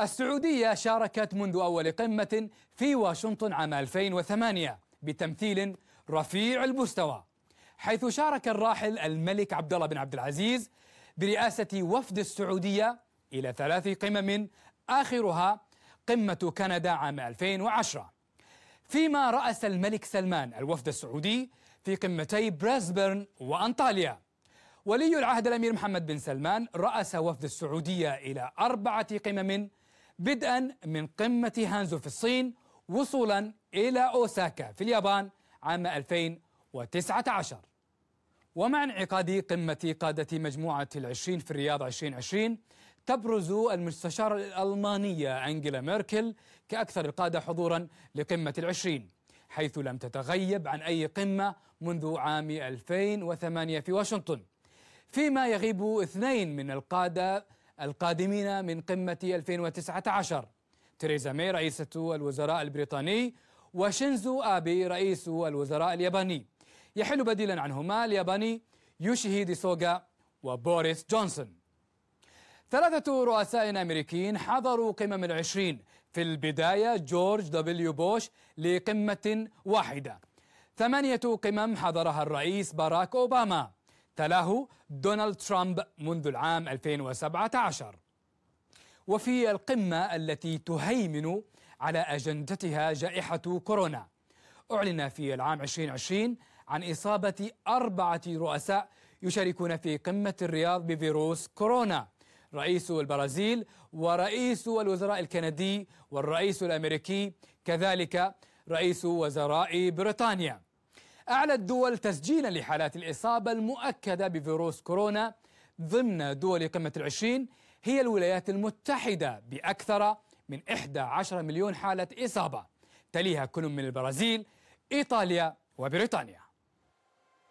السعودية شاركت منذ أول قمة في واشنطن عام 2008 بتمثيل رفيع المستوى حيث شارك الراحل الملك عبد الله بن عبد العزيز برئاسة وفد السعودية إلى ثلاث قمم آخرها قمة كندا عام 2010 فيما رأس الملك سلمان الوفد السعودي في قمتي بريسبرن وأنطاليا ولي العهد الأمير محمد بن سلمان رأس وفد السعودية إلى أربعة قمم بدءا من قمة هانزو في الصين وصولا إلى أوساكا في اليابان عام 2019 ومع انعقاد قمة قادة مجموعة العشرين في الرياض 2020 تبرز المستشارة الألمانية أنجيلا ميركل كأكثر القادة حضورا لقمة العشرين حيث لم تتغيب عن أي قمة منذ عام 2008 في واشنطن فيما يغيب اثنين من القادة القادمين من قمة 2019 تريزا مي رئيسة الوزراء البريطاني وشينزو آبي رئيس الوزراء الياباني يحل بديلا عنهما الياباني يوشيهيدي سوغا وبوريس جونسون ثلاثة رؤساء أمريكيين حضروا قمم العشرين في البداية جورج دبليو بوش لقمة واحدة ثمانية قمم حضرها الرئيس باراك أوباما تلاه دونالد ترامب منذ العام 2017 وفي القمة التي تهيمن على أجندتها جائحة كورونا أعلن في العام 2020 عن إصابة أربعة رؤساء يشاركون في قمة الرياض بفيروس كورونا رئيس البرازيل ورئيس الوزراء الكندي والرئيس الأمريكي كذلك رئيس وزراء بريطانيا أعلى الدول تسجيلا لحالات الإصابة المؤكدة بفيروس كورونا ضمن دول قمة العشرين هي الولايات المتحدة بأكثر من 11 مليون حالة إصابة تليها كل من البرازيل إيطاليا وبريطانيا